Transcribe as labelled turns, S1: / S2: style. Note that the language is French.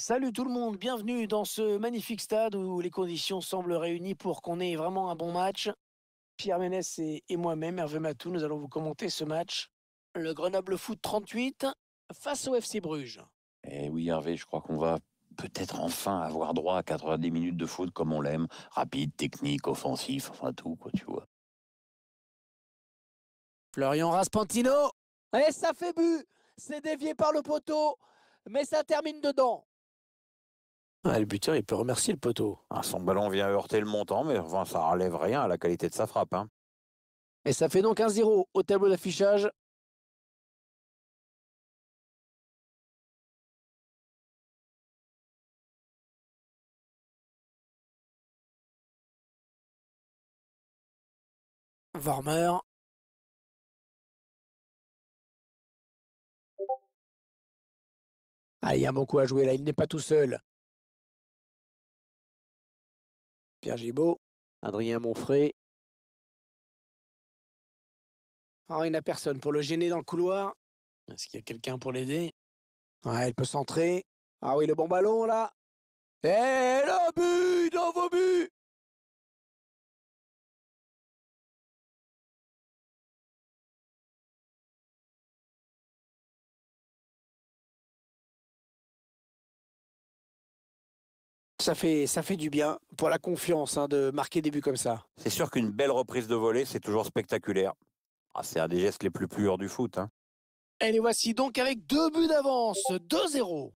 S1: Salut tout le monde, bienvenue dans ce magnifique stade où les conditions semblent réunies pour qu'on ait vraiment un bon match. Pierre Ménès et, moi-même, Hervé Matou, nous allons vous commenter ce match. Le Grenoble Foot 38 face au FC Bruges. Eh oui Hervé, je crois qu'on va peut-être enfin avoir droit à 90 minutes de foot comme on l'aime, rapide, technique, offensif, enfin tout quoi, tu vois. Florian Raspantino Et ça fait but C'est dévié par le poteau, mais ça termine dedans. Ah, le buteur, il peut remercier le poteau. Ah, son ballon vient heurter le montant, mais enfin,
S2: ça relève rien à la qualité de sa frappe. Hein. Et ça fait donc 1-0 au tableau d'affichage. Warmer. Ah, il y a beaucoup à jouer là, il n'est pas tout seul. Pierre Gibault, Adrien Monfray. Ah, il n'y a personne pour le gêner dans le couloir. Est-ce qu'il y a quelqu'un pour l'aider Ouais, il peut centrer. Ah oui, le bon ballon là. Et le but dans vos buts Ça fait, ça fait du bien pour la confiance hein, de marquer des buts
S1: comme ça. C'est sûr qu'une belle reprise de volée, c'est toujours spectaculaire. Ah, c'est un des gestes les plus purs du
S2: foot. Hein. Et les voici donc avec deux buts d'avance, 2-0.